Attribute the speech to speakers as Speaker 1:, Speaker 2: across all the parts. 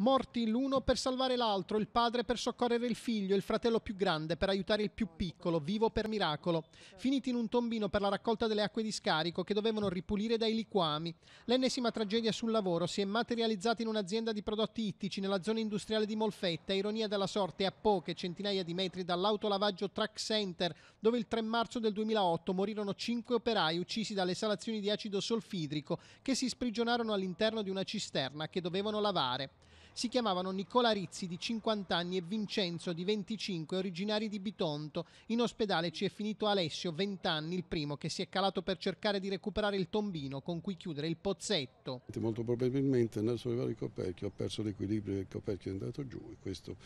Speaker 1: Morti l'uno per salvare l'altro, il padre per soccorrere il figlio, il fratello più grande per aiutare il più piccolo, vivo per miracolo. Finiti in un tombino per la raccolta delle acque di scarico che dovevano ripulire dai liquami. L'ennesima tragedia sul lavoro si è materializzata in un'azienda di prodotti ittici nella zona industriale di Molfetta, ironia della sorte a poche centinaia di metri dall'autolavaggio Track Center, dove il 3 marzo del 2008 morirono cinque operai uccisi dalle salazioni di acido solfidrico che si sprigionarono all'interno di una cisterna che dovevano lavare si chiamavano Nicola Rizzi di 50 anni e Vincenzo di 25, originari di Bitonto. In ospedale ci è finito Alessio, 20 anni, il primo, che si è calato per cercare di recuperare il tombino con cui chiudere il pozzetto.
Speaker 2: Molto probabilmente nel sollevare il coperchio ha perso l'equilibrio e il coperchio è andato giù e questo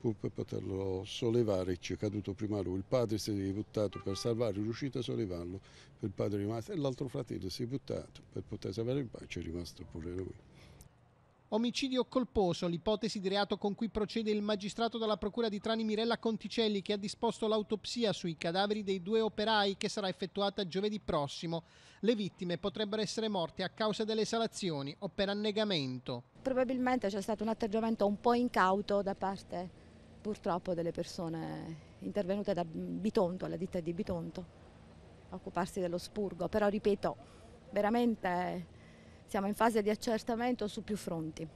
Speaker 2: pur per poterlo sollevare ci è caduto prima lui. Il padre si è buttato per salvarlo, è riuscito a sollevarlo, il padre è rimasto e l'altro fratello si è buttato per poter salvare il bacio è rimasto pure lui
Speaker 1: omicidio colposo, l'ipotesi di reato con cui procede il magistrato dalla procura di Trani Mirella Conticelli che ha disposto l'autopsia sui cadaveri dei due operai che sarà effettuata giovedì prossimo. Le vittime potrebbero essere morte a causa delle esalazioni o per annegamento.
Speaker 3: Probabilmente c'è stato un atteggiamento un po' incauto da parte purtroppo delle persone intervenute da Bitonto, alla ditta di Bitonto, a occuparsi dello spurgo, però ripeto, veramente siamo in fase di accertamento su più fronti.